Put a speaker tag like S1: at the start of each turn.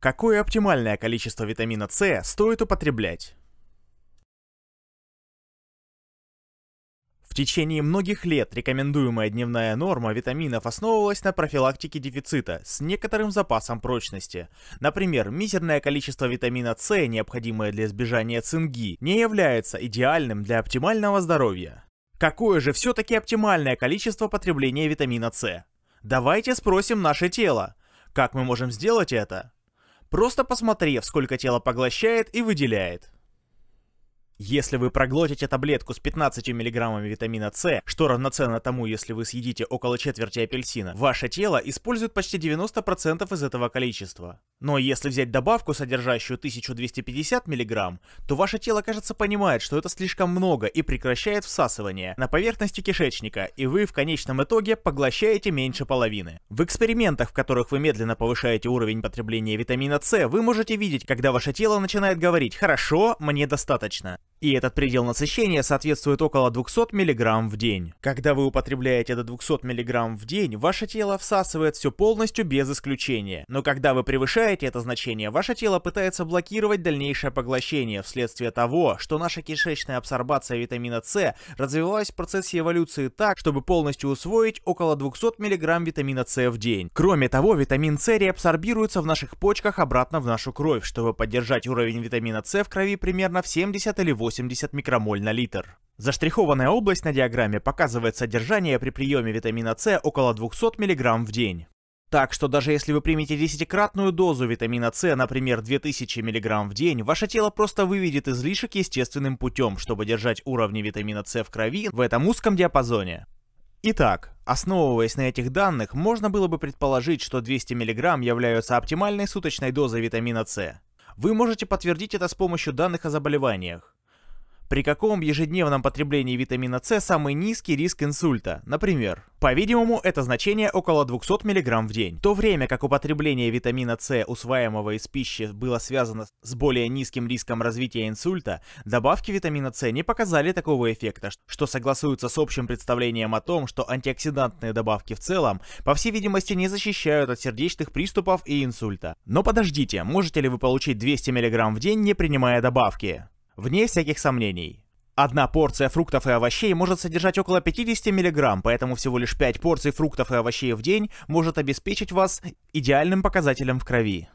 S1: Какое оптимальное количество витамина С стоит употреблять? В течение многих лет рекомендуемая дневная норма витаминов основывалась на профилактике дефицита с некоторым запасом прочности. Например, мизерное количество витамина С, необходимое для избежания цинги, не является идеальным для оптимального здоровья. Какое же все-таки оптимальное количество потребления витамина С? Давайте спросим наше тело. Как мы можем сделать это? просто посмотрев, сколько тело поглощает и выделяет. Если вы проглотите таблетку с 15 миллиграммами витамина С, что равноценно тому, если вы съедите около четверти апельсина, ваше тело использует почти 90% из этого количества. Но если взять добавку, содержащую 1250 миллиграмм, то ваше тело, кажется, понимает, что это слишком много и прекращает всасывание на поверхности кишечника, и вы в конечном итоге поглощаете меньше половины. В экспериментах, в которых вы медленно повышаете уровень потребления витамина С, вы можете видеть, когда ваше тело начинает говорить «хорошо, мне достаточно». И этот предел насыщения соответствует около 200 мг в день. Когда вы употребляете до 200 мг в день, ваше тело всасывает все полностью без исключения. Но когда вы превышаете это значение, ваше тело пытается блокировать дальнейшее поглощение вследствие того, что наша кишечная абсорбация витамина С развивалась в процессе эволюции так, чтобы полностью усвоить около 200 мг витамина С в день. Кроме того, витамин С реабсорбируется в наших почках обратно в нашу кровь, чтобы поддержать уровень витамина С в крови примерно в 70 или 80 80 микромоль на литр. Заштрихованная область на диаграмме показывает содержание при приеме витамина С около 200 мг в день. Так что даже если вы примете десятикратную дозу витамина С, например, 2000 мг в день, ваше тело просто выведет излишек естественным путем, чтобы держать уровни витамина С в крови в этом узком диапазоне. Итак, основываясь на этих данных, можно было бы предположить, что 200 мг являются оптимальной суточной дозой витамина С. Вы можете подтвердить это с помощью данных о заболеваниях при каком ежедневном потреблении витамина С самый низкий риск инсульта, например. По-видимому, это значение около 200 мг в день. В то время как употребление витамина С, усваиваемого из пищи, было связано с более низким риском развития инсульта, добавки витамина С не показали такого эффекта, что согласуется с общим представлением о том, что антиоксидантные добавки в целом, по всей видимости, не защищают от сердечных приступов и инсульта. Но подождите, можете ли вы получить 200 мг в день, не принимая добавки? Вне всяких сомнений. Одна порция фруктов и овощей может содержать около 50 мг, поэтому всего лишь 5 порций фруктов и овощей в день может обеспечить вас идеальным показателем в крови.